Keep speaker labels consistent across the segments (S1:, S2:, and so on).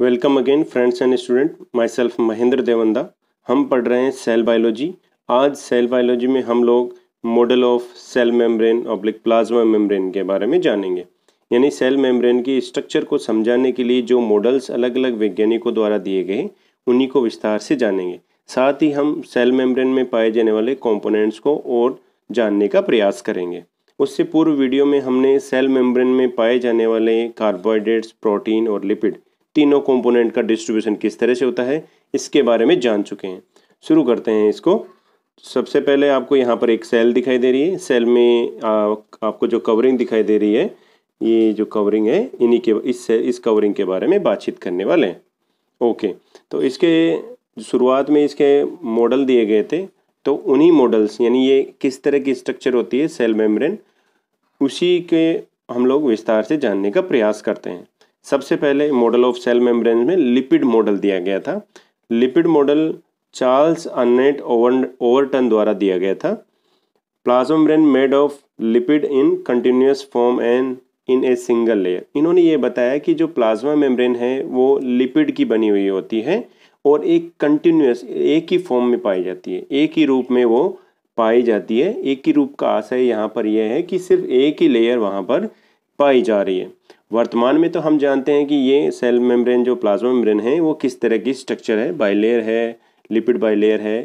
S1: Welcome again friends and student myself Mahendra Devanda हम पढ़ रहे हैं सेल बायोलॉजी आज सेल बायोलॉजी में हम लोग model of cell membrane oblique plasma membrane के बारे में जानेंगे यानी सेल मेम्ब्रेन की स्ट्रक्चर को समझाने के लिए जो मॉडल्स अलग अलग वैज्ञानिकों द्वारा दिए गए उन्हीं को विस्तार से जानेंगे साथ ही हम सेल मेम्ब्रेन में पाए जाने वाले कॉम्पोनेंट्स को और जानने का प्रयास करेंगे उससे पूर्व वीडियो में हमने सेल मेम्ब्रेन में पाए जाने वाले कार्बोहाइड्रेट्स प्रोटीन और लिपिड तीनों कंपोनेंट का डिस्ट्रीब्यूशन किस तरह से होता है इसके बारे में जान चुके हैं शुरू करते हैं इसको सबसे पहले आपको यहाँ पर एक सेल दिखाई दे रही है सेल में आ, आपको जो कवरिंग दिखाई दे रही है ये जो कवरिंग है इन्हीं के इस इस कवरिंग के बारे में बातचीत करने वाले हैं ओके तो इसके शुरुआत में इसके मॉडल दिए गए थे तो उन्हीं मॉडल्स यानी ये किस तरह की स्ट्रक्चर होती है सेल मेम्ब्रेन उसी के हम लोग विस्तार से जानने का प्रयास करते हैं सबसे पहले मॉडल ऑफ सेल मेम्ब्रेन में लिपिड मॉडल दिया गया था lipid model Charles Ernest Owen Overton द्वारा दिया गया था plasma membrane made of lipid in continuous form and in a single layer इन्होंने ये बताया कि जो प्लाज्मा मेम्ब्रेन है वो लिपिड की बनी हुई होती है और एक कंटिन्यूस एक ही फॉर्म में पाई जाती है एक ही रूप में वो पाई जाती है एक ही रूप का आशय यहाँ पर यह है कि सिर्फ एक ही लेयर वहाँ पर पाई जा रही है वर्तमान में तो हम जानते हैं कि ये सेल मेम्ब्रेन जो प्लाज्मा मेम्ब्रेन है वो किस तरह की स्ट्रक्चर है बाइलेयर है लिपिड बाइलेयर है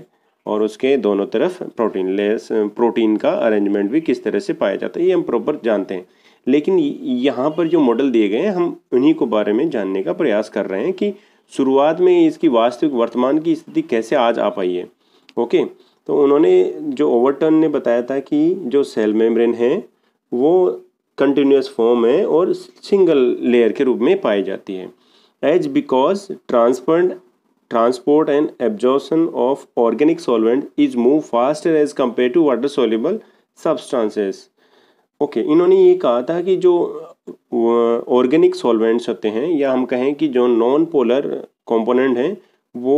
S1: और उसके दोनों तरफ प्रोटीन लेस प्रोटीन का अरेंजमेंट भी किस तरह से पाया जाता है ये हम प्रॉपर जानते हैं लेकिन यहाँ पर जो मॉडल दिए गए हैं हम उन्हीं को बारे में जानने का प्रयास कर रहे हैं कि शुरुआत में इसकी वास्तविक वर्तमान की स्थिति कैसे आज आ पाई है ओके तो उन्होंने जो ओवरटर्न ने बताया था कि जो सेल मेम्ब्रेन है वो कंटिन्यूस फॉर्म है और सिंगल लेयर के रूप में पाई जाती है as because transferred transport and absorption of organic solvent is move faster as compare to water soluble substances okay इन्होंने ये कहा था कि जो ऑर्गेनिक सॉल्वेंट्स होते हैं या हम कहें कि जो नॉन पोलर कॉम्पोनेंट हैं वो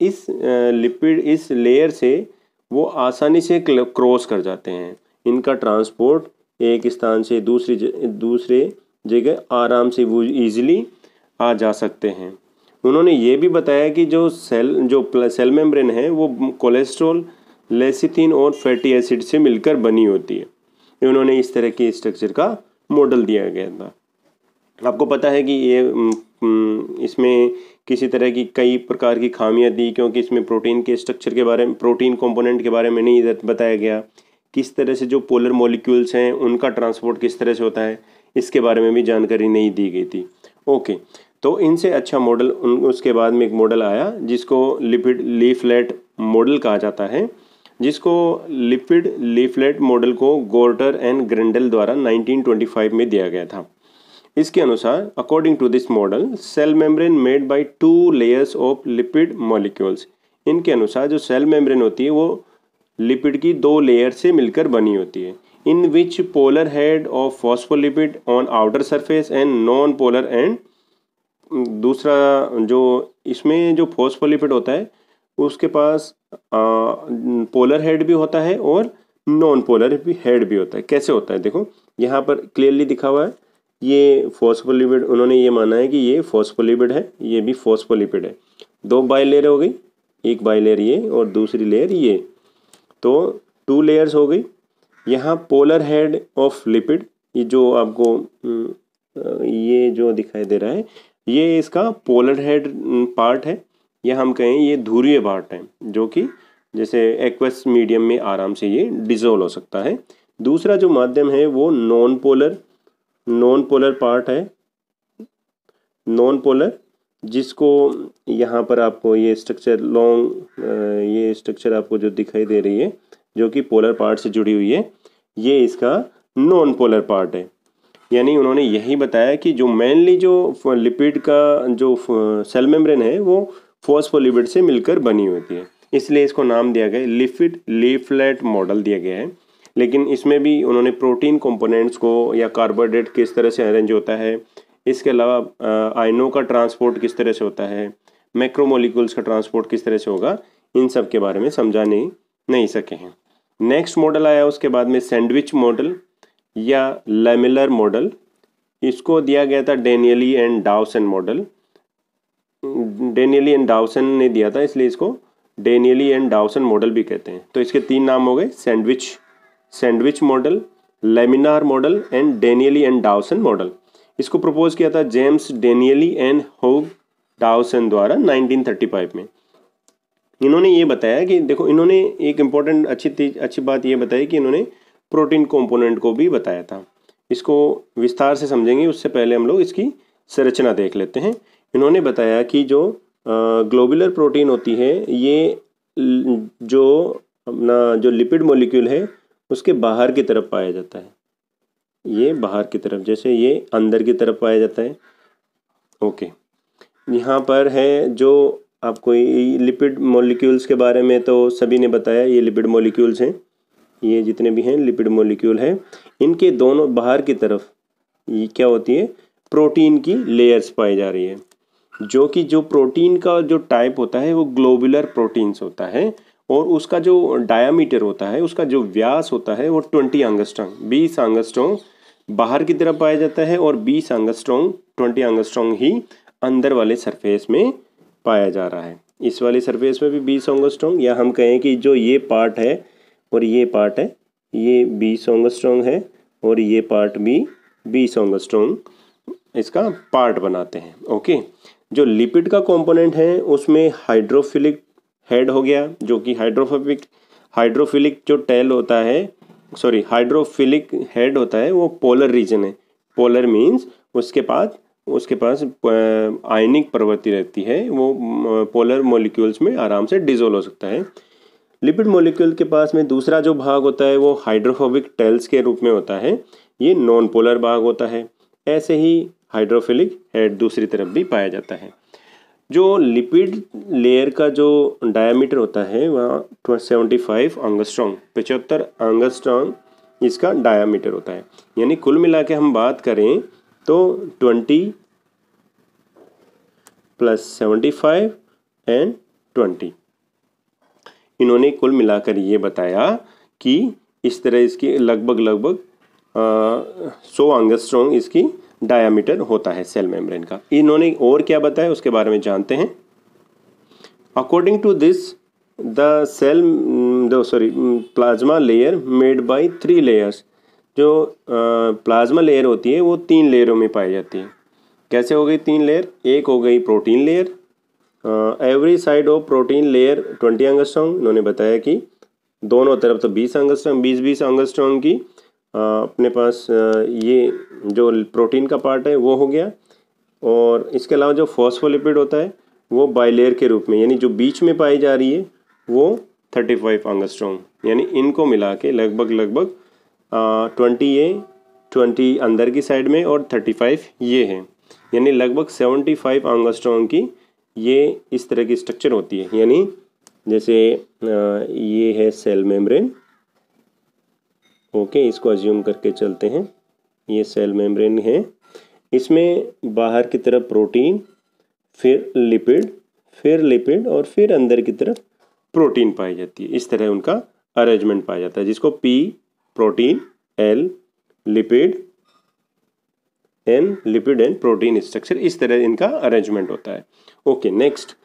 S1: इस लिपिड इस लेयर से वो आसानी से क्रॉस कर जाते हैं इनका ट्रांसपोर्ट एक स्थान से दूसरी दूसरे जगह आराम से वो ईज़िली आ जा सकते हैं उन्होंने ये भी बताया कि जो सेल जो सेल मेम्ब्रेन है वो कोलेस्ट्रोल लेसिथिन और फैटी एसिड से मिलकर बनी होती है उन्होंने इस तरह के स्ट्रक्चर का मॉडल दिया गया था आपको पता है कि ये इसमें किसी तरह की कई प्रकार की खामियां दी क्योंकि इसमें प्रोटीन के स्ट्रक्चर के बारे में प्रोटीन कंपोनेंट के बारे में नहीं बताया गया किस तरह से जो पोलर मॉलिक्यूल्स हैं उनका ट्रांसपोर्ट किस तरह से होता है इसके बारे में भी जानकारी नहीं दी गई थी ओके तो इनसे अच्छा मॉडल उन उसके बाद में एक मॉडल आया जिसको लिपिड लीफलेट मॉडल कहा जाता है जिसको लिपिड लीफलेट मॉडल को गोर्टर एंड ग्रेंडल द्वारा 1925 में दिया गया था इसके अनुसार according to this model cell membrane made by two layers of lipid molecules इनके अनुसार जो सेल मेम्ब्रेन होती है वो लिपिड की दो लेयर से मिलकर बनी होती है in which polar head of phospholipid on outer surface and non polar end दूसरा जो इसमें जो फॉस्फोलिपिड होता है उसके पास पोलर हेड भी होता है और नॉन पोलर भी हेड भी होता है कैसे होता है देखो यहाँ पर क्लियरली दिखा हुआ है ये फॉस्फोलिपिड उन्होंने ये माना है कि ये फॉस्फोलिपिड है ये भी फॉस्फोलिपिड है दो बाई लेयर हो गई एक बाई लेयर ये और दूसरी लेयर ये तो टू लेयर्स हो गई यहाँ पोलर हेड ऑफ लिपिड ये जो आपको हम्म, ये जो दिखाई दे रहा है ये इसका पोलर हेड पार्ट है या हम कहें ये धूरीय पार्ट है जो कि जैसे एक्वस मीडियम में आराम से ये डिजोल्व हो सकता है दूसरा जो माध्यम है वो non polar non polar part है नॉन पोलर जिसको यहाँ पर आपको ये स्ट्रक्चर लॉन्ग ये स्ट्रक्चर आपको जो दिखाई दे रही है जो कि पोलर पार्ट से जुड़ी हुई है ये इसका नॉन पोलर पार्ट है यानी उन्होंने यही बताया कि जो मेनली जो लिपिड का जो सेल मेम्ब्रेन है वो फोस्फोलिपिड से मिलकर बनी होती है इसलिए इसको नाम दिया गया लिपिड लिफिड लीफलेट मॉडल दिया गया है लेकिन इसमें भी उन्होंने प्रोटीन कंपोनेंट्स को या कार्बोहाइड्रेट किस तरह से अरेंज होता है इसके अलावा आयनों का ट्रांसपोर्ट किस तरह से होता है मैक्रोमोलिकुल्स का ट्रांसपोर्ट किस तरह से होगा इन सब के बारे में समझा नहीं, नहीं सके हैं नेक्स्ट मॉडल आया उसके बाद में सैंडविच मॉडल या लेमिलर मॉडल इसको दिया गया था Danielli and Davson model Danielli and Davson ने दिया था इसलिए इसको डेनियली एंड डाउसन मॉडल भी कहते हैं तो इसके तीन नाम हो गए sandwich sandwich model laminar model and Danielli and Davson model इसको प्रपोज किया था James Danielli and Hugh Davson द्वारा 1935 में इन्होंने ये बताया कि देखो इन्होंने एक इम्पॉर्टेंट अच्छी अच्छी बात ये बताई कि इन्होंने प्रोटीन कंपोनेंट को भी बताया था इसको विस्तार से समझेंगे उससे पहले हम लोग इसकी संरचना देख लेते हैं इन्होंने बताया कि जो ग्लोबुलर प्रोटीन होती है ये जो अपना जो लिपिड मोलिक्यूल है उसके बाहर की तरफ पाया जाता है ये बाहर की तरफ जैसे ये अंदर की तरफ पाया जाता है ओके यहाँ पर है जो आपको लिपिड मॉलिक्यूल्स के बारे में तो सभी ने बताया ये लिपिड मॉलिक्यूल्स हैं ये जितने भी हैं लिपिड मॉलिक्यूल है इनके दोनों बाहर की तरफ ये क्या होती है प्रोटीन की लेयर्स पाई जा रही है जो कि जो प्रोटीन का जो टाइप होता है वो ग्लोबुलर प्रोटीन्स होता है और उसका जो डायामीटर होता है उसका जो व्यास होता है वो ट्वेंटी आंगस्ट्रॉन्ग बीस आंगस्ट्रॉन्ग बाहर की तरफ पाया जाता है और बीस आंगस्ट्रॉन्ग ट्वेंटी आंगस्ट्रॉन्ग ही अंदर वाले सरफेस में पाया जा रहा है इस वाले सरफेस में भी बीस आंगस्ट्रॉन्ग या हम कहें कि जो ये पार्ट है और ये पार्ट है ये बीस आंगस्ट्रॉन्ग है और ये पार्ट भी बीस आंगस्ट्रॉन्ग इसका पार्ट बनाते हैं ओके जो लिपिड का कंपोनेंट है उसमें हाइड्रोफिलिक हेड हो गया जो कि हाइड्रोफोबिक हाइड्रोफिलिक जो टेल होता है सॉरी हाइड्रोफिलिक हेड होता है वो पोलर रीजन है पोलर मीन्स उसके पास उसके पास आयनिक प्रवृत्ति रहती है वो पोलर मॉलिक्यूल्स में आराम से डिजोल्व हो सकता है लिपिड मॉलिक्यूल के पास में दूसरा जो भाग होता है वो हाइड्रोफोबिक टेल्स के रूप में होता है ये नॉन पोलर भाग होता है ऐसे ही हाइड्रोफिलिक हेड दूसरी तरफ भी पाया जाता है जो लिपिड लेयर का जो डायमीटर होता है वह सेवेंटी फाइव आंगस्ट्रॉन्ग पचहत्तर आंगस्ट्रॉन्ग इसका डायमीटर होता है यानी कुल मिला के हम बात करें तो twenty plus seventy five and twenty इन्होंने कुल मिलाकर ये बताया कि इस तरह इसकी लगभग लगभग सौ आंगस्ट्रॉन्ग इसकी डायामीटर होता है सेल मेम्ब्रेन का इन्होंने और क्या बताया उसके बारे में जानते हैं according to this the cell sorry plasma layer made by three layers जो प्लाज्मा लेयर होती है वो तीन लेयरों में पाई जाती है कैसे हो गई तीन लेयर एक हो गई protein layer every side of protein layer twenty angstrom इन्होंने बताया कि दोनों तरफ तो बीस अंगस्ट्रॉन्ग बीस बीस अंगस्ट्रॉन्ग की अपने पास ये जो प्रोटीन का पार्ट है वो हो गया और इसके अलावा जो फॉस्फोलिपिड होता है वो बाइलेयर के रूप में यानी जो बीच में पाई जा रही है वो थर्टी फाइव आंगस्ट्रोंग यानी इनको मिला के लगभग लगभग ट्वेंटी ये ट्वेंटी अंदर की साइड में और थर्टी फाइव ये है यानी लगभग सेवेंटी फाइव आंगस्ट्रोंग की ये इस तरह की स्ट्रक्चर होती है यानी जैसे ये है सेल मेम्ब्रेन ओके इसको अज्यूम करके चलते हैं ये सेल मेम्ब्रेन है इसमें बाहर की तरफ प्रोटीन फिर लिपिड फिर लिपिड और फिर अंदर की तरफ प्रोटीन पाई जाती है इस तरह उनका अरेंजमेंट पाया जाता है जिसको P protein L lipid N lipid and protein structure इस तरह इनका अरेंजमेंट होता है okay next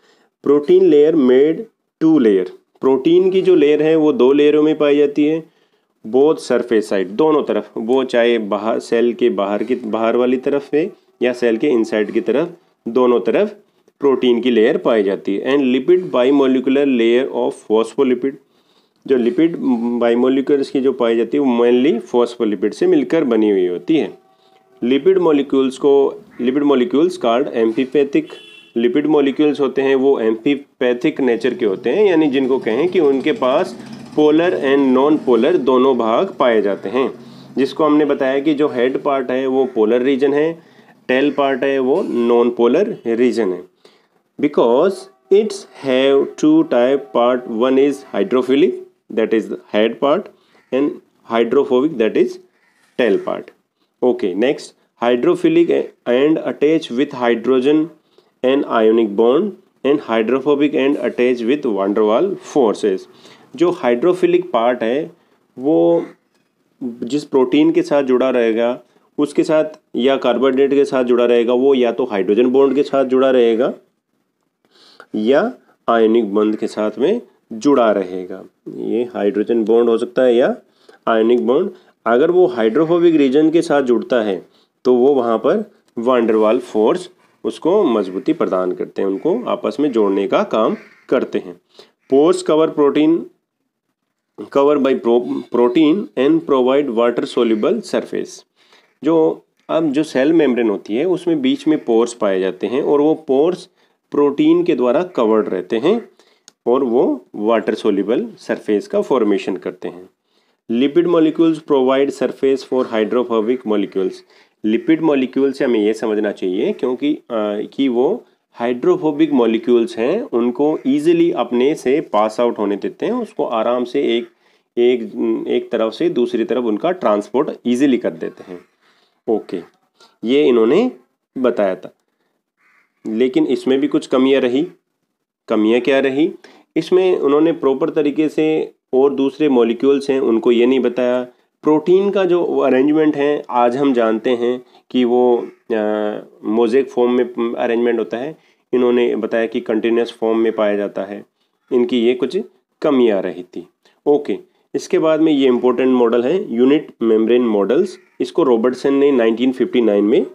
S1: protein layer made two layer protein की जो लेयर है वो दो लेयरों में पाई जाती है बोथ सरफेस साइड दोनों तरफ वो चाहे बाहर सेल के बाहर की बाहर वाली तरफ है या सेल के इनसाइड की तरफ दोनों तरफ प्रोटीन की लेयर पाई जाती है and lipid bimolecular layer of phospholipid जो लिपिड बाईमोलिकुलर्स की जो पाई जाती है वो मेनली फॉस्फोलिपिड से मिलकर बनी हुई होती है लिपिड मोलिक्यूल्स को lipid molecules called amphipathic lipid molecules होते हैं वो एम्फीपैथिक नेचर के होते हैं यानी जिनको कहें कि उनके पास पोलर एंड नॉन पोलर दोनों भाग पाए जाते हैं जिसको हमने बताया कि जो हेड पार्ट है वो पोलर रीजन है टेल पार्ट है वो नॉन पोलर रीजन है because it's have two type part one is hydrophilic that is head part and hydrophobic that is tail part okay next hydrophilic end attach with hydrogen and ionic bond and hydrophobic end attach with van der Waals forces जो hydrophilic part है वो जिस protein के साथ जुड़ा रहेगा उसके साथ या कार्बोहाइड्रेट के साथ जुड़ा रहेगा वो या तो हाइड्रोजन बॉन्ड के साथ जुड़ा रहेगा या आयनिक बंध के साथ में जुड़ा रहेगा ये हाइड्रोजन बॉन्ड हो सकता है या आयनिक बॉन्ड अगर वो हाइड्रोफोबिक रीजन के साथ जुड़ता है तो वो वहाँ पर वांडरवाल फोर्स उसको मजबूती प्रदान करते हैं उनको आपस में जोड़ने का काम करते हैं pores cover protein cover by pro protein and provide water soluble surface जो अब जो सेल मेम्ब्रेन होती है उसमें बीच में पोर्स पाए जाते हैं और वो पोर्स प्रोटीन के द्वारा कवर्ड रहते हैं और वो वाटर सोल्यूबल सरफेस का फॉर्मेशन करते हैं lipid molecules provide surface for hydrophobic molecules lipid molecule से हमें ये समझना चाहिए क्योंकि आ, कि वो हाइड्रोफोबिक मॉलिक्यूल्स हैं उनको ईजिली अपने से पास आउट होने देते हैं उसको आराम से एक एक एक तरफ से दूसरी तरफ उनका ट्रांसपोर्ट इजीली कर देते हैं ओके ये इन्होंने बताया था लेकिन इसमें भी कुछ कमियां रही कमियां क्या रही इसमें उन्होंने प्रॉपर तरीके से और दूसरे मॉलिक्यूल्स हैं उनको ये नहीं बताया प्रोटीन का जो अरेंजमेंट है आज हम जानते हैं कि वो मोजेक फॉर्म में अरेंजमेंट होता है इन्होंने बताया कि कंटिन्यूस फॉर्म में पाया जाता है इनकी ये कुछ कमी आ रही थी ओके इसके बाद में ये इम्पोर्टेंट मॉडल है यूनिट मेम्ब्रेन मॉडल्स इसको रॉबर्टसन ने 1959 में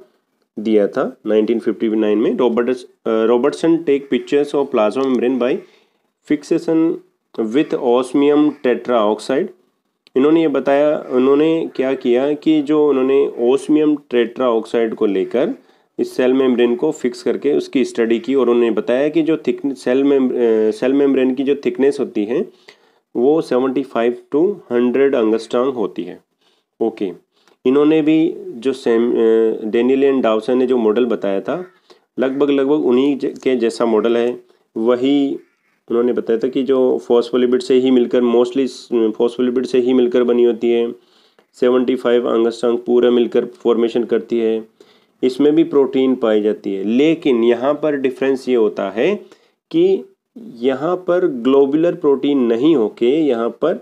S1: दिया था 1959 में Roberts Robertson take pictures of plasma membrane by fixation with osmium tetra oxide इन्होंने ये बताया उन्होंने क्या किया कि जो उन्होंने ओसमियम ट्रेट्रा ऑक्साइड को लेकर इस सेल मेम्ब्रेन को फिक्स करके उसकी स्टडी की और उन्होंने बताया कि जो thick cell mem cell membrane की जो थिकनेस होती है वो seventy five to hundred angstrom होती है ओके इन्होंने भी जो सेम एंड डावसन ने जो मॉडल बताया था लगभग लगभग उन्हीं के जैसा मॉडल है वही उन्होंने बताया था कि जो फॉस्फोलिपिड से ही मिलकर मोस्टली फॉस्फोलिपिड से ही मिलकर बनी होती है सेवेंटी फाइव अंगस्टांग पूरा मिलकर फॉर्मेशन करती है इसमें भी प्रोटीन पाई जाती है लेकिन यहाँ पर डिफ्रेंस ये होता है कि यहाँ पर ग्लोबुलर प्रोटीन नहीं होके यहाँ पर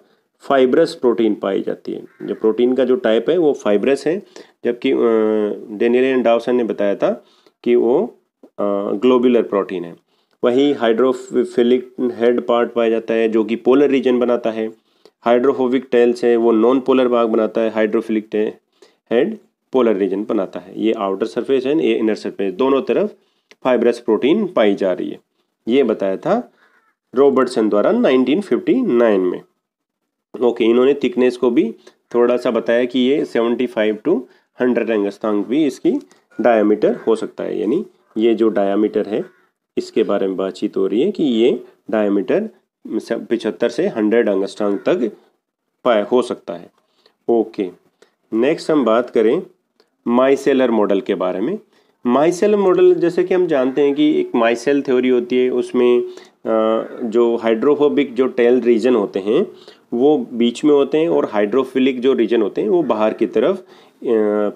S1: फाइब्रस प्रोटीन पाई जाती है जो प्रोटीन का जो टाइप है वो फाइब्रस है जबकि डेनियल डावसन ने बताया था कि वो ग्लोबुलर प्रोटीन है वहीं हाइड्रोफिलिक हेड पार्ट पाया जाता है जो कि पोलर रीजन बनाता है हाइड्रोफोबिक टेल्स है वो नॉन पोलर भाग बनाता है हाइड्रोफिलिक हेड पोलर रीजन बनाता है ये आउटर सरफेस है ये इनर सरफेस दोनों तरफ फाइब्रस प्रोटीन पाई जा रही है ये बताया था रॉबर्टसन द्वारा 1959 में ओके इन्होंने थिकनेस को भी थोड़ा सा बताया कि ये 75 टू 100 एंगस्तांग भी इसकी डायामीटर हो सकता है यानी ये जो डायामीटर है इसके बारे में बातचीत हो रही है कि ये डायमीटर पिछहत्तर से हंड्रेड अंगस्ट्रांग तक पाया हो सकता है ओके नेक्स्ट हम बात करें माइसेलर मॉडल के बारे में माइसेल मॉडल जैसे कि हम जानते हैं कि एक माइसेल थ्योरी होती है उसमें जो हाइड्रोफोबिक जो टेल रीजन होते हैं वो बीच में होते हैं और हाइड्रोफिलिक जो रीजन होते हैं वो बाहर की तरफ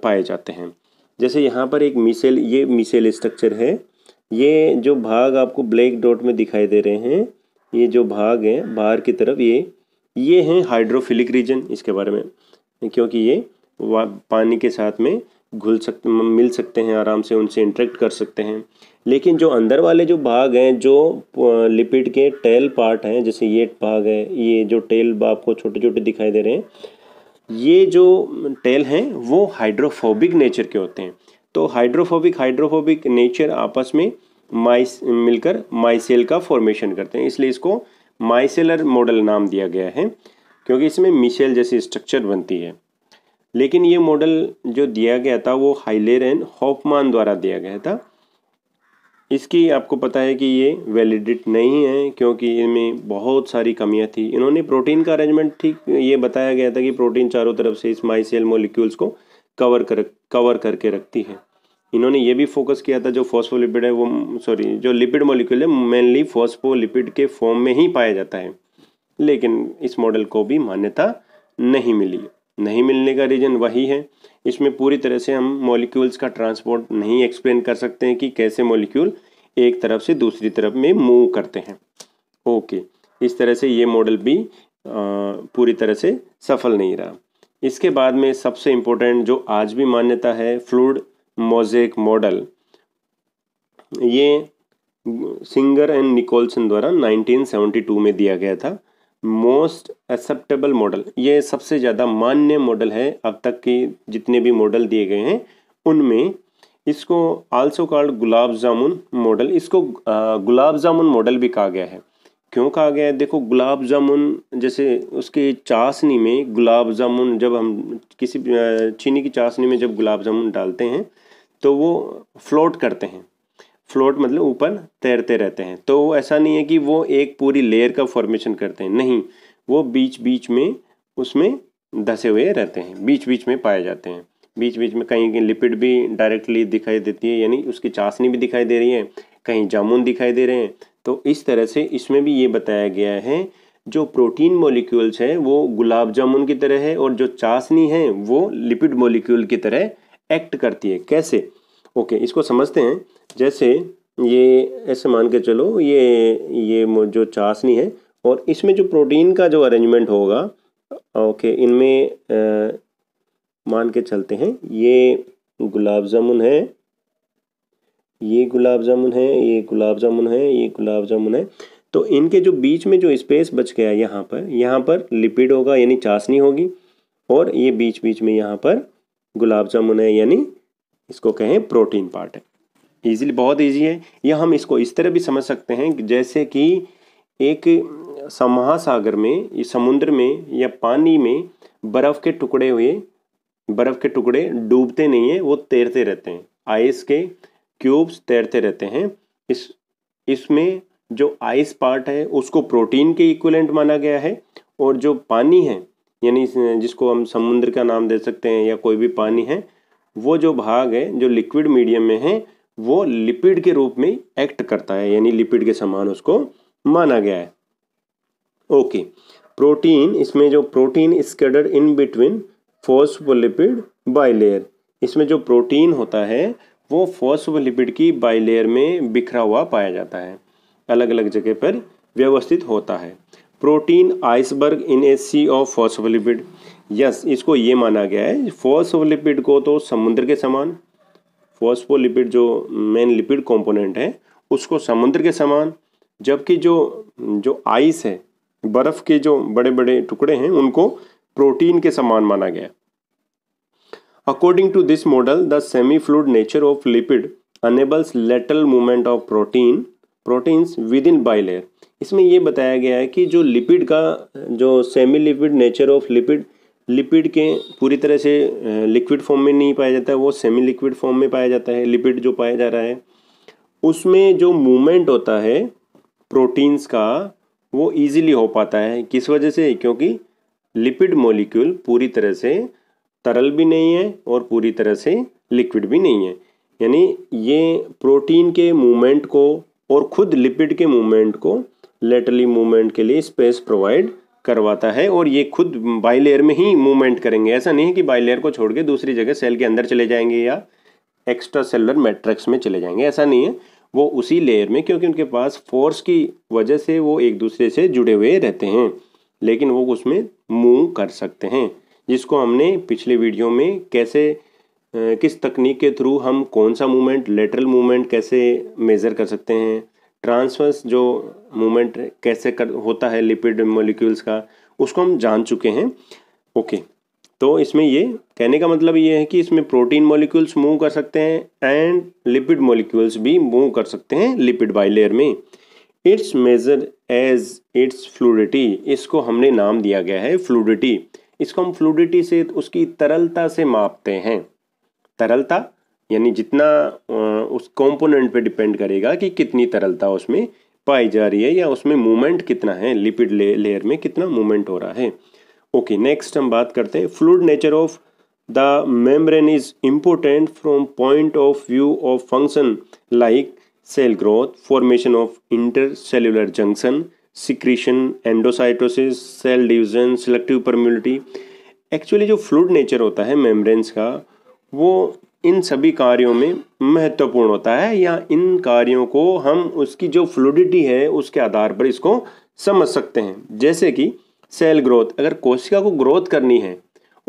S1: पाए जाते हैं जैसे यहाँ पर एक मिसेल ये मिसेल स्ट्रक्चर है ये जो भाग आपको ब्लैक डॉट में दिखाई दे रहे हैं ये जो भाग है बाहर की तरफ ये ये हैं हाइड्रोफिलिक रीजन इसके बारे में क्योंकि ये पानी के साथ में घुल सकते मिल सकते हैं आराम से उनसे इंट्रैक्ट कर सकते हैं लेकिन जो अंदर वाले जो भाग हैं जो लिपिड के टेल पार्ट हैं जैसे ये भाग है ये जो टेल आपको छोटे छोटे दिखाई दे रहे हैं ये जो टेल हैं वो हाइड्रोफोबिक नेचर के होते हैं तो हाइड्रोफोबिक हाइड्रोफोबिक नेचर आपस में माइस मिलकर माइसेल का फॉर्मेशन करते हैं इसलिए इसको माइसेलर मॉडल नाम दिया गया है क्योंकि इसमें मिसेल जैसी स्ट्रक्चर बनती है लेकिन ये मॉडल जो दिया गया था वो हाइलेर एंड हॉफमान द्वारा दिया गया था इसकी आपको पता है कि ये वैलिडिट नहीं है क्योंकि इनमें बहुत सारी कमियां थी इन्होंने प्रोटीन का अरेंजमेंट ठीक ये बताया गया था कि प्रोटीन चारों तरफ से इस माइसेल मोलिक्यूल्स को कवर कर कवर करके रखती है इन्होंने ये भी फोकस किया था जो फॉस्फोलिपिड है वो सॉरी जो लिपिड मॉलिक्यूल है मेनली फॉस्फोलिपिड के फॉर्म में ही पाया जाता है लेकिन इस मॉडल को भी मान्यता नहीं मिली नहीं मिलने का रीज़न वही है इसमें पूरी तरह से हम मॉलिक्यूल्स का ट्रांसपोर्ट नहीं एक्सप्लेन कर सकते हैं कि कैसे मॉलिक्यूल एक तरफ से दूसरी तरफ में मूव करते हैं ओके इस तरह से ये मॉडल भी आ, पूरी तरह से सफल नहीं रहा इसके बाद में सबसे इम्पोर्टेंट जो आज भी मान्यता है फ्लूड मोजेक मॉडल ये सिंगर एंड निकोलसन द्वारा 1972 में दिया गया था मोस्ट एक्सेप्टेबल मॉडल ये सबसे ज़्यादा मान्य मॉडल है अब तक के जितने भी मॉडल दिए गए हैं उनमें इसको also called gulab jamun model इसको गुलाब जामुन मॉडल भी कहा गया है क्यों कहा गया है देखो गुलाब जामुन जैसे उसके चाशनी में गुलाब जामुन जब हम किसी चीनी की चाशनी में जब गुलाब जामुन डालते हैं तो वो फ्लोट करते हैं फ्लोट मतलब ऊपर तैरते रहते हैं तो ऐसा नहीं है कि वो एक पूरी लेयर का फॉर्मेशन करते हैं नहीं वो बीच बीच में उसमें धसे हुए रहते हैं बीच बीच में पाए जाते हैं बीच बीच में कहीं लिपिड भी डायरेक्टली दिखाई देती है यानी उसकी चाशनी भी दिखाई दे रही है कहीं जामुन दिखाई दे रहे हैं तो इस तरह से इसमें भी ये बताया गया है जो प्रोटीन मॉलिक्यूल्स हैं वो गुलाब जामुन की तरह है और जो चाशनी है वो लिपिड मॉलिक्यूल की तरह एक्ट करती है कैसे ओके इसको समझते हैं जैसे ये ऐसे मान के चलो ये ये जो चाशनी है और इसमें जो प्रोटीन का जो अरेंजमेंट होगा ओके इनमें मान के चलते हैं ये गुलाब जामुन है ये गुलाब जामुन है ये गुलाब जामुन है ये गुलाब जामुन है तो इनके जो बीच में जो स्पेस बच गया यहाँ पर यहाँ पर लिपिड होगा यानी चाशनी होगी और ये बीच बीच में यहाँ पर गुलाब जामुन है यानी इसको कहें प्रोटीन पार्ट है ईजिली बहुत ईजी है या हम इसको इस तरह भी समझ सकते हैं जैसे कि एक महासागर में समुद्र में या पानी में बर्फ़ के टुकड़े हुए बर्फ़ के टुकड़े डूबते नहीं हैं वो तैरते रहते हैं आइस के क्यूब्स तैरते रहते हैं इस इसमें जो आइस पार्ट है उसको प्रोटीन के इक्वलेंट माना गया है और जो पानी है यानी जिसको हम समुद्र का नाम दे सकते हैं या कोई भी पानी है वो जो भाग है जो लिक्विड मीडियम में है वो लिपिड के रूप में एक्ट करता है यानी लिपिड के समान उसको माना गया है ओके प्रोटीन इसमें जो protein scatter in between phospholipid layer इसमें जो प्रोटीन होता है वो फॉस्फोलिपिड की बाइलेयर में बिखरा हुआ पाया जाता है अलग अलग जगह पर व्यवस्थित होता है protein iceberg in a sea of phospholipid yes इसको ये माना गया है फॉस्फोलिपिड को तो समुद्र के समान फॉस्फोलिपिड जो मेन लिपिड कंपोनेंट है उसको समुद्र के समान जबकि जो जो आइस है बर्फ़ के जो बड़े बड़े टुकड़े हैं उनको प्रोटीन के समान माना गया है According to this model, the semi-fluid nature of lipid enables lateral movement of protein proteins within bilayer इसमें ये बताया गया है कि जो लिपिड का जो semi lipid nature of lipid lipid के पूरी तरह से लिक्विड फॉर्म में नहीं पाया जाता है वो सेमी लिक्विड फॉर्म में पाया जाता है लिपिड जो पाया जा रहा है उसमें जो मूवमेंट होता है प्रोटीन्स का वो इजीली हो पाता है किस वजह से क्योंकि लिपिड मॉलिक्यूल पूरी तरह से तरल भी नहीं है और पूरी तरह से लिक्विड भी नहीं है यानी ये प्रोटीन के मूवमेंट को और खुद लिपिड के मूवमेंट को लेटरली मूवमेंट के लिए स्पेस प्रोवाइड करवाता है और ये खुद बाइलेयर में ही मूवमेंट करेंगे ऐसा नहीं है कि बाइलेयर को छोड़ के दूसरी जगह सेल के अंदर चले जाएंगे या एक्स्ट्रा सेलर मैट्रिक्स में चले जाएंगे ऐसा नहीं है वो उसी लेयर में क्योंकि उनके पास फोर्स की वजह से वो एक दूसरे से जुड़े हुए रहते हैं लेकिन वो उसमें मूव कर सकते हैं जिसको हमने पिछले वीडियो में कैसे किस तकनीक के थ्रू हम कौन सा मूवमेंट लेटरल मूवमेंट कैसे मेज़र कर सकते हैं ट्रांसफर्स जो मूवमेंट कैसे कर होता है लिपिड मोलिक्यूल्स का उसको हम जान चुके हैं ओके तो इसमें ये कहने का मतलब ये है कि इसमें प्रोटीन मोलिक्यूल्स मूव कर सकते हैं एंड लिपिड मोलिक्यूल्स भी मूव कर सकते हैं लिपिड बाइलेयर में its major as its fluidity इसको हमने नाम दिया गया है फ्लूडिटी इसको हम फ्लूडिटी से उसकी तरलता से मापते हैं तरलता यानी जितना उस कंपोनेंट पे डिपेंड करेगा कि कितनी तरलता उसमें पाई जा रही है या उसमें मूवमेंट कितना है लिपिड ले, लेयर में कितना मूवमेंट हो रहा है ओके नेक्स्ट हम बात करते हैं fluid nature of the membrane is important from point of view of function like cell growth formation of intercellular junction secretion endocytosis cell division selective permeability actually जो fluid nature होता है membranes का वो इन सभी कार्यों में महत्वपूर्ण होता है या इन कार्यों को हम उसकी जो फ्लूडिटी है उसके आधार पर इसको समझ सकते हैं जैसे कि सेल ग्रोथ अगर कोशिका को ग्रोथ करनी है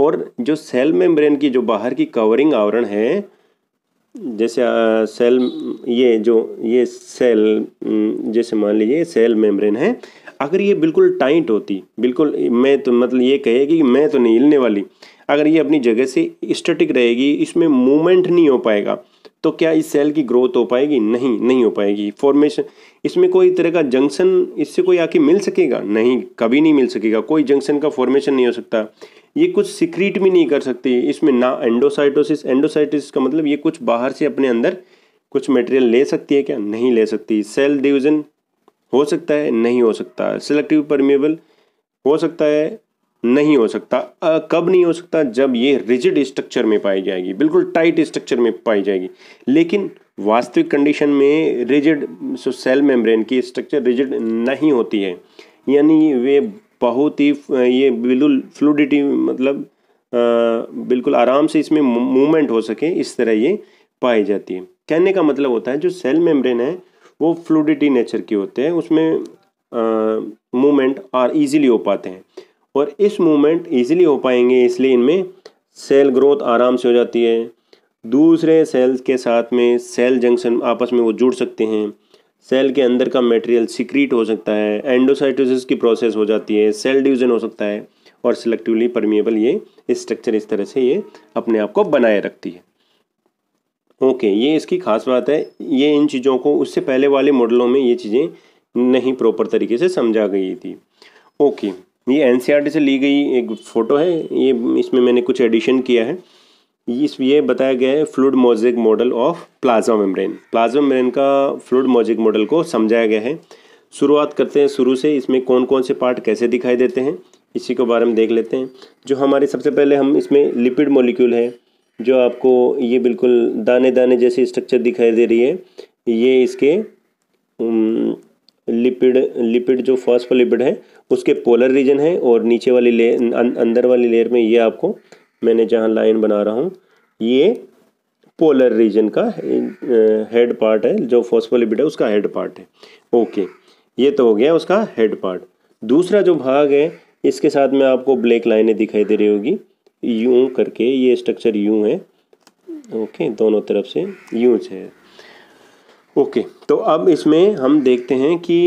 S1: और जो सेल मेम्ब्रेन की जो बाहर की कवरिंग आवरण है जैसे आ, सेल ये जो ये सेल जैसे मान लीजिए सेल मेम्ब्रेन है अगर ये बिल्कुल टाइट होती बिल्कुल मैं तो मतलब ये कहेगी कि मैं तो नहीं हिलने वाली अगर ये अपनी जगह से स्टैटिक रहेगी इसमें मूवमेंट नहीं हो पाएगा तो क्या इस सेल की ग्रोथ हो पाएगी नहीं नहीं हो पाएगी फॉर्मेशन इसमें कोई तरह का जंक्शन इससे कोई आके मिल सकेगा नहीं कभी नहीं मिल सकेगा कोई जंक्शन का फॉर्मेशन नहीं हो सकता ये कुछ सिक्रीट भी नहीं कर सकती इसमें ना एंडोसाइटोसिस एंडोसाइटिस का मतलब ये कुछ बाहर से अपने अंदर कुछ मटेरियल ले सकती है क्या नहीं ले सकती सेल डिविजन हो सकता है नहीं हो सकता सेलेक्टिव परमिबल हो सकता है नहीं हो सकता आ, कब नहीं हो सकता जब ये रिजिड स्ट्रक्चर में पाई जाएगी बिल्कुल टाइट स्ट्रक्चर में पाई जाएगी लेकिन वास्तविक कंडीशन में रिजिड सेल मेम्ब्रेन की स्ट्रक्चर रिजिड नहीं होती है यानी वे बहुत ही ये बिल्कुल फ्लूडिटी मतलब बिल्कुल आराम से इसमें मूवमेंट हो सके इस तरह ये पाई जाती है कहने का मतलब होता है जो सेल मेम्ब्रेन है वो फ्लूडिटी नेचर के होते हैं उसमें मूवमेंट आर इजीली हो पाते हैं और इस मूवमेंट इजीली हो पाएंगे इसलिए इनमें सेल ग्रोथ आराम से हो जाती है दूसरे सेल्स के साथ में सेल जंक्शन आपस में वो जुड़ सकते हैं सेल के अंदर का मटेरियल सिक्रीट हो सकता है एंडोसाइटोसिस की प्रोसेस हो जाती है सेल डिवीजन हो सकता है और सिलेक्टिवली परमिएबल ये स्ट्रक्चर इस, इस तरह से ये अपने आप को बनाए रखती है ओके okay, ये इसकी खास बात है ये इन चीज़ों को उससे पहले वाले मॉडलों में ये चीज़ें नहीं प्रॉपर तरीके से समझा गई थी ओके okay, ये एन e से ली गई एक फ़ोटो है ये इसमें मैंने कुछ एडिशन किया है इस ये बताया गया है fluid mosaic model of plasma membrane plasma membrane का फ्लूड मोजिक मॉडल को समझाया गया है शुरुआत करते हैं शुरू से इसमें कौन कौन से पार्ट कैसे दिखाई देते हैं इसी के बारे में देख लेते हैं जो हमारे सबसे पहले हम इसमें लिपिड मोलिक्यूल है जो आपको ये बिल्कुल दाने दाने जैसे स्ट्रक्चर दिखाई दे रही है ये इसके लिपिड लिपिड जो फर्स्ट लिपिड है उसके पोलर रीजन है और नीचे वाली ले अं, अंदर वाली लेयर में ये आपको मैंने जहाँ लाइन बना रहा हूँ ये पोलर रीजन का हेड पार्ट है जो फॉस्फोलिपिड है उसका हेड पार्ट है ओके ये तो हो गया उसका हेड पार्ट दूसरा जो भाग है इसके साथ में आपको ब्लैक लाइनें दिखाई दे रही होगी यूं करके ये स्ट्रक्चर यूं है ओके दोनों तरफ से यू है ओके तो अब इसमें हम देखते हैं कि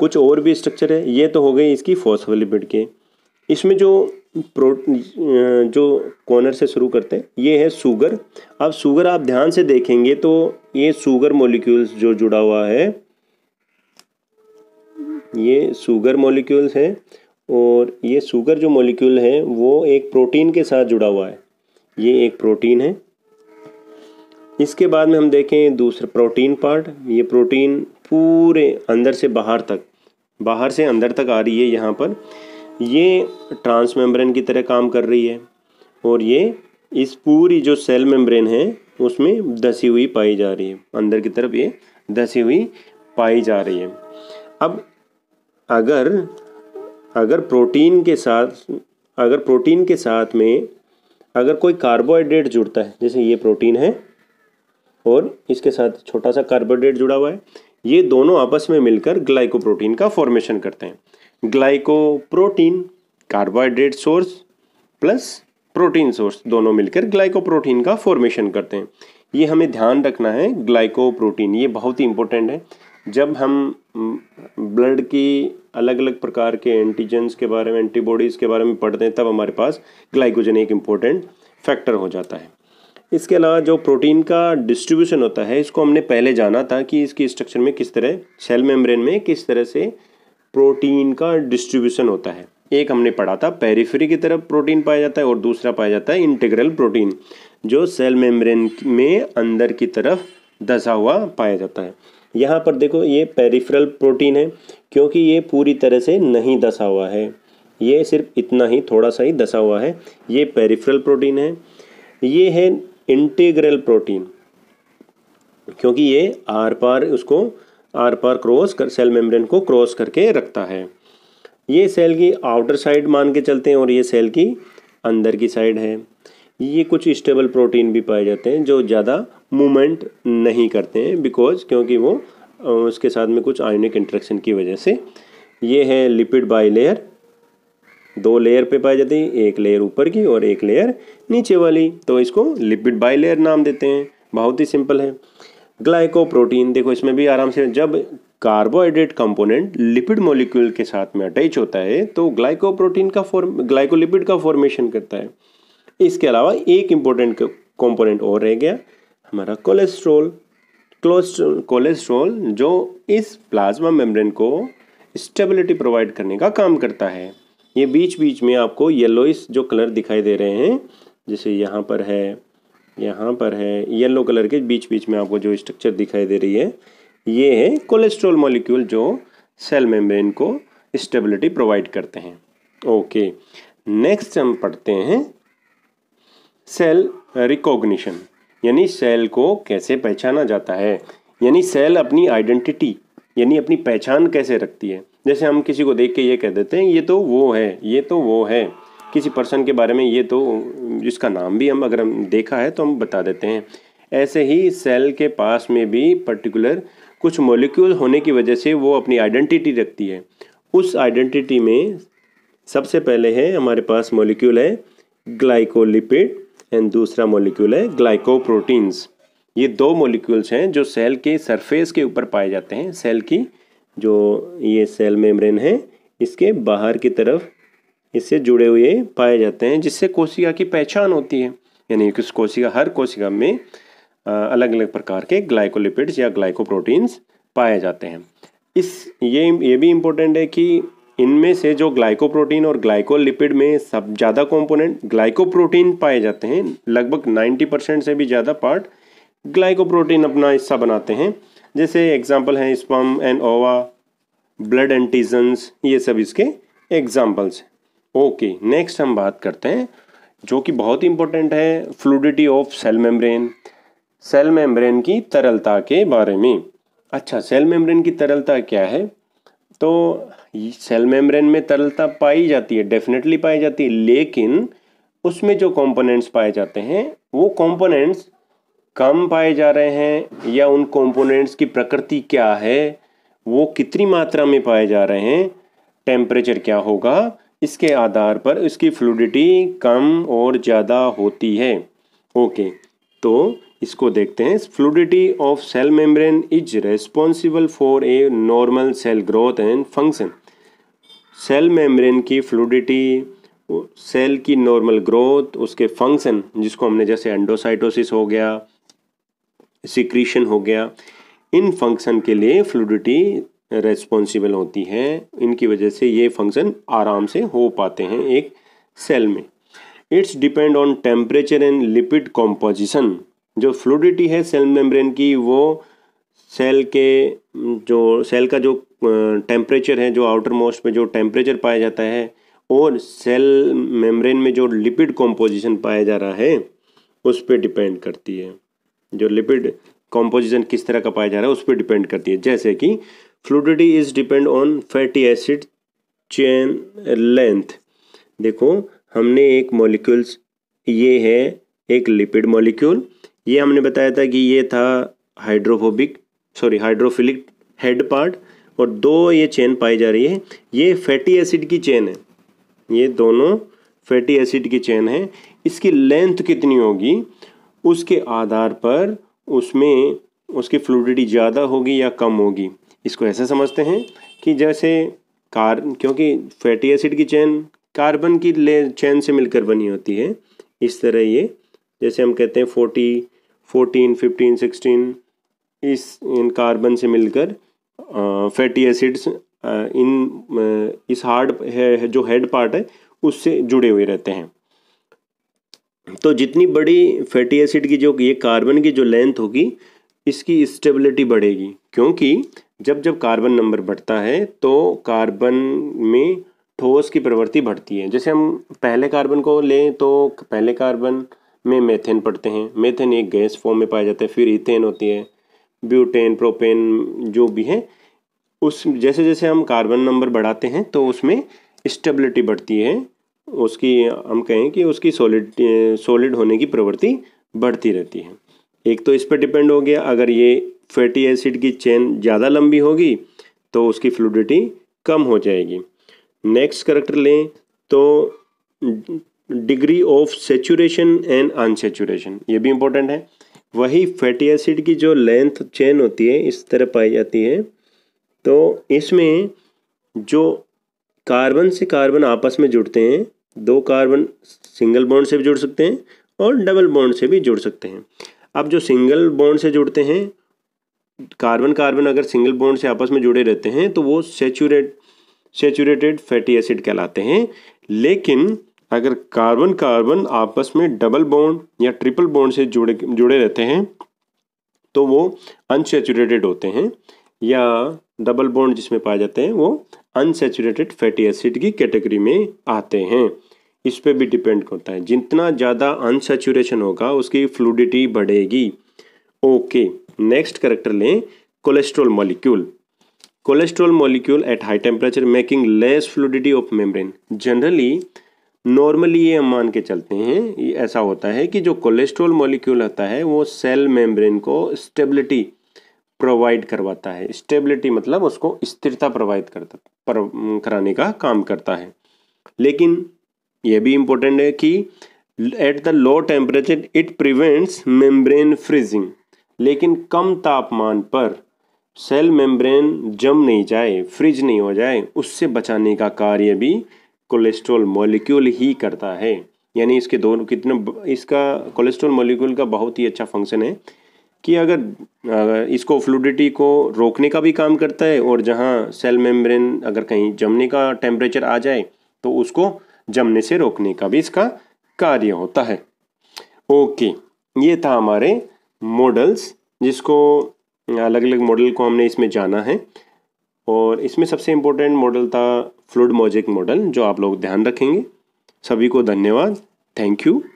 S1: कुछ और भी स्ट्रक्चर है ये तो हो गई इसकी फॉस्फोलिपिड के इसमें जो प्रो जो कॉर्नर से शुरू करते हैं ये है सुगर अब शुगर आप ध्यान से देखेंगे तो ये शुगर मॉलिक्यूल्स जो जुड़ा हुआ है ये सुगर मॉलिक्यूल्स हैं और ये शुगर जो मॉलिक्यूल है वो एक प्रोटीन के साथ जुड़ा हुआ है ये एक प्रोटीन है इसके बाद में हम देखें दूसरा प्रोटीन पार्ट ये प्रोटीन पूरे अंदर से बाहर तक बाहर से अंदर तक आ रही है यहाँ पर ये ट्रांस मेम्ब्रेन की तरह काम कर रही है और ये इस पूरी जो सेल मेम्ब्रेन है उसमें दसी हुई पाई जा रही है अंदर की तरफ ये दसी हुई पाई जा रही है अब अगर अगर प्रोटीन के साथ अगर प्रोटीन के साथ में अगर कोई कार्बोहाइड्रेट जुड़ता है जैसे ये प्रोटीन है और इसके साथ छोटा सा कार्बोहाइड्रेट जुड़ा हुआ है ये दोनों आपस में मिलकर ग्लाइकोप्रोटीन का फॉर्मेशन करते हैं glycoprotein carbohydrate source plus protein source दोनों मिलकर ग्लाइकोप्रोटीन का फॉर्मेशन करते हैं ये हमें ध्यान रखना है ग्लाइकोप्रोटीन ये बहुत ही इंपॉर्टेंट है जब हम हम्म, ब्लड की अलग अलग प्रकार के एंटीजेंस के बारे में एंटीबॉडीज़ के बारे में पढ़ते हैं तब हमारे पास ग्लाइकोजन एक इम्पोर्टेंट फैक्टर हो जाता है इसके अलावा जो प्रोटीन का डिस्ट्रीब्यूशन होता है इसको हमने पहले जाना था कि इसकी स्ट्रक्चर में किस तरह सेल मेम्ब्रेन में किस तरह से प्रोटीन का डिस्ट्रीब्यूशन होता है एक हमने पढ़ा था पेरीफ्री की तरफ प्रोटीन पाया जाता है और दूसरा पाया जाता है इंटेग्रल प्रोटीन जो सेल मेम्ब्रेन में अंदर की तरफ दसा हुआ पाया जाता है यहाँ पर देखो ये पेरीफ्रल प्रोटीन है क्योंकि ये पूरी तरह से नहीं दसा हुआ है ये सिर्फ इतना ही थोड़ा सा ही दसा हुआ है ये पेरीफ्रल प्रोटीन है ये है इंटेग्रल प्रोटीन क्योंकि ये आर पार उसको आर पर क्रॉस कर सेल मेम्ब्रेन को क्रॉस करके रखता है ये सेल की आउटर साइड मान के चलते हैं और ये सेल की अंदर की साइड है ये कुछ स्टेबल प्रोटीन भी पाए जाते हैं जो ज़्यादा मूवमेंट नहीं करते हैं बिकॉज क्योंकि वो उसके साथ में कुछ आयोनिक इंट्रैक्शन की वजह से ये है लिपिड बाई लेयर दो लेयर पे पाई जाती है एक लेयर ऊपर की और एक लेयर नीचे वाली तो इसको लिपिड बाई लेयर नाम देते हैं बहुत ही सिंपल है ग्लाइकोप्रोटीन देखो इसमें भी आराम से जब कार्बोहाइड्रेट कंपोनेंट लिपिड मॉलिक्यूल के साथ में अटैच होता है तो ग्लाइकोप्रोटीन का फॉर्म ग्लाइकोलिपिड का फॉर्मेशन करता है इसके अलावा एक इम्पोर्टेंट कंपोनेंट और रह गया हमारा कोलेस्ट्रोल कोलेस्ट्रोल जो इस प्लाज्मा मेम्ब्रेन को स्टेबिलिटी प्रोवाइड करने का काम करता है ये बीच बीच में आपको येलोइस जो कलर दिखाई दे रहे हैं जैसे यहाँ पर है यहाँ पर है येलो कलर के बीच बीच में आपको जो स्ट्रक्चर दिखाई दे रही है ये है कोलेस्ट्रोल मॉलिक्यूल जो सेल मेम्ब्रेन को स्टेबिलिटी प्रोवाइड करते हैं ओके नेक्स्ट हम पढ़ते हैं सेल रिकॉग्निशन यानी सेल को कैसे पहचाना जाता है यानी सेल अपनी आइडेंटिटी यानी अपनी पहचान कैसे रखती है जैसे हम किसी को देख के ये कह देते हैं ये तो वो है ये तो वो है किसी पर्सन के बारे में ये तो जिसका नाम भी हम अगर हम देखा है तो हम बता देते हैं ऐसे ही सेल के पास में भी पर्टिकुलर कुछ मोलिक्यूल होने की वजह से वो अपनी आइडेंटिटी रखती है उस आइडेंटिटी में सबसे पहले है हमारे पास मोलिक्यूल है ग्लाइकोलिपिड एंड दूसरा मोलिक्यूल है ग्लाइकोप्रोटीन्स ये दो मोलिक्यूल्स हैं जो सेल के सरफेस के ऊपर पाए जाते हैं सेल की जो ये सेल मेम्ब्रेन है इसके बाहर की तरफ इससे जुड़े हुए पाए जाते हैं जिससे कोशिका की पहचान होती है यानी कि कोशिका हर कोशिका में अलग अलग प्रकार के ग्लाइकोलिपिड्स या ग्लाइकोप्रोटीन्स पाए जाते हैं इस ये ये भी इम्पोर्टेंट है कि इनमें से जो ग्लाइकोप्रोटीन और ग्लाइकोलिपिड में सब ज़्यादा कंपोनेंट ग्लाइकोप्रोटीन पाए जाते हैं लगभग 90 परसेंट से भी ज़्यादा पार्ट ग्लाइकोप्रोटीन अपना हिस्सा बनाते हैं जैसे एग्जाम्पल हैं sperm and ova blood antigens ये सब इसके एग्जाम्पल्स हैं ओके नेक्स्ट हम बात करते हैं जो कि बहुत ही इंपॉर्टेंट है fluidity of cell membrane cell membrane की तरलता के बारे में अच्छा सेल मेम्ब्रेन की तरलता क्या है तो सेल मेम्ब्रेन में तरलता पाई जाती है डेफिनेटली पाई जाती है लेकिन उसमें जो कंपोनेंट्स पाए जाते हैं वो कंपोनेंट्स कम पाए जा रहे हैं या उन कंपोनेंट्स की प्रकृति क्या है वो कितनी मात्रा में पाए जा रहे हैं टेम्परेचर क्या होगा इसके आधार पर इसकी फ्लूडिटी कम और ज़्यादा होती है ओके तो इसको देखते हैं fluidity of cell membrane is responsible for a normal cell growth and function cell membrane की फ्लूडिटी सेल की नॉर्मल ग्रोथ उसके फंक्शन जिसको हमने जैसे एंडोसाइटोसिस हो गया सिक्रीशन हो गया इन फंक्शन के लिए फ्लूडिटी रेस्पॉन्सिबल होती हैं इनकी वजह से ये फंक्शन आराम से हो पाते हैं एक सेल में it's depend on temperature and lipid composition जो फ्लूडिटी है सेल मेम्ब्रेन की वो सेल के जो सेल का जो टेम्परेचर है जो आउटर मोस्ट में जो टेम्परेचर पाया जाता है और सेल मेम्ब्रेन में जो लिपिड कॉम्पोजिशन पाया जा रहा है उस पर डिपेंड करती है जो लिपिड कॉम्पोजिशन किस तरह का पाया जा रहा है उस पर डिपेंड करती है जैसे कि fluidity is depend on fatty acid chain length देखो हमने एक मॉलिक्यूल्स ये है एक लिपिड मॉलिक्यूल ये हमने बताया था कि ये था hydrophobic sorry hydrophilic head part और दो ये चेन पाई जा रही है ये फैटी एसिड की चेन है ये दोनों फैटी एसिड की चेन है इसकी लेंथ कितनी होगी उसके आधार पर उसमें उसकी फ्लूडिटी ज़्यादा होगी या कम होगी इसको ऐसा समझते हैं कि जैसे कार क्योंकि फैटी एसिड की चैन कार्बन की ले चैन से मिलकर बनी होती है इस तरह ये जैसे हम कहते हैं फोर्टी फोर्टीन फिफ्टीन सिक्सटीन इस इन कार्बन से मिलकर फैटी एसिड्स इन इस हार्ड है जो हेड पार्ट है उससे जुड़े हुए रहते हैं तो जितनी बड़ी फैटी एसिड की जो ये कार्बन की जो लेंथ होगी इसकी स्टेबिलिटी बढ़ेगी क्योंकि जब जब कार्बन नंबर बढ़ता है तो कार्बन में ठोस की प्रवृत्ति बढ़ती है जैसे हम पहले कार्बन को लें तो पहले कार्बन में मेथेन पड़ते हैं मेथेन एक गैस फॉर्म में पाया जाता है फिर इथेन होती है ब्यूटेन प्रोपेन जो भी है उस जैसे जैसे हम कार्बन नंबर बढ़ाते हैं तो उसमें स्टेबिलिटी बढ़ती है उसकी हम कहें कि उसकी सॉलिड सॉलिड होने की प्रवृत्ति बढ़ती रहती है एक तो इस पर डिपेंड हो गया अगर ये फैटी एसिड की चेन ज़्यादा लंबी होगी तो उसकी फ्लूडिटी कम हो जाएगी नेक्स्ट करेक्टर लें तो degree of saturation and unsaturation ये भी इम्पोर्टेंट है वही फैटी एसिड की जो लेंथ चेन होती है इस तरह पाई जाती है तो इसमें जो कार्बन से कार्बन आपस में जुड़ते हैं दो कार्बन सिंगल बॉन्ड से भी जुड़ सकते हैं और डबल बॉन्ड से भी जुड़ सकते हैं अब जो सिंगल बॉन्ड से जुड़ते हैं कार्बन कार्बन अगर सिंगल बॉन्ड से आपस में जुड़े रहते हैं तो वो सेचूरेट सेचूरेटेड फैटी एसिड कहलाते हैं लेकिन अगर कार्बन कार्बन आपस में डबल बॉन्ड या ट्रिपल बॉन्ड से जुड़े जुड़े रहते हैं तो वो अनसेचूरेटेड होते हैं या डबल बॉन्ड जिसमें पाए जाते हैं वो अनसेचूरेटेड फैटी एसिड की कैटेगरी में आते हैं इस पर भी डिपेंड करता है जितना ज़्यादा अनसेचुरेशन होगा उसकी फ्लूडिटी बढ़ेगी ओके okay. नेक्स्ट करेक्टर लें cholesterol molecule cholesterol molecule at high temperature making less fluidity of membrane generally normally ये हम मान के चलते हैं ये ऐसा होता है कि जो कोलेस्ट्रोल मॉलिक्यूल होता है वो सेल मेम्ब्रेन को स्टेबिलिटी प्रोवाइड करवाता है स्टेबिलिटी मतलब उसको स्थिरता प्रोवाइड करता पर, कराने का काम करता है लेकिन यह भी इम्पोर्टेंट है कि at the low temperature it prevents membrane freezing लेकिन कम तापमान पर सेल मेम्ब्रेन जम नहीं जाए फ्रिज नहीं हो जाए उससे बचाने का कार्य भी कोलेस्ट्रॉल मॉलिक्यूल ही करता है यानी इसके दोनों कितने इसका कोलेस्ट्रॉल मॉलिक्यूल का बहुत ही अच्छा फंक्शन है कि अगर इसको फ्लूडिटी को रोकने का भी काम करता है और जहाँ सेल मेम्ब्रेन अगर कहीं जमने का टेम्परेचर आ जाए तो उसको जमने से रोकने का भी इसका कार्य होता है ओके ये था हमारे मॉडल्स जिसको अलग अलग मॉडल को हमने इसमें जाना है और इसमें सबसे इम्पोर्टेंट मॉडल था फ्लूड मोजिक मॉडल जो आप लोग ध्यान रखेंगे सभी को धन्यवाद थैंक यू